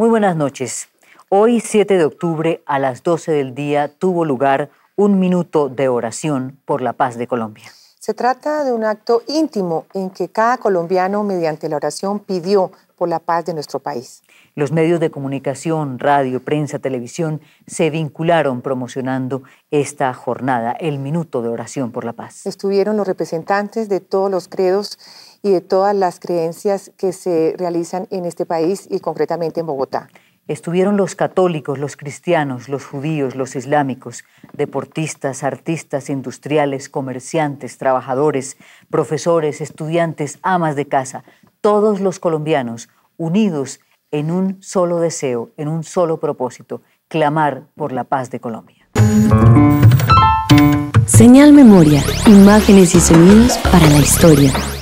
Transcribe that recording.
Muy buenas noches. Hoy, 7 de octubre, a las 12 del día, tuvo lugar un minuto de oración por la paz de Colombia. Se trata de un acto íntimo en que cada colombiano, mediante la oración, pidió por la paz de nuestro país. Los medios de comunicación, radio, prensa, televisión, se vincularon promocionando esta jornada, el minuto de oración por la paz. Estuvieron los representantes de todos los credos y de todas las creencias que se realizan en este país y concretamente en Bogotá. Estuvieron los católicos, los cristianos, los judíos, los islámicos, deportistas, artistas, industriales, comerciantes, trabajadores, profesores, estudiantes, amas de casa, todos los colombianos unidos en un solo deseo, en un solo propósito, clamar por la paz de Colombia. Señal Memoria, imágenes y sonidos para la historia.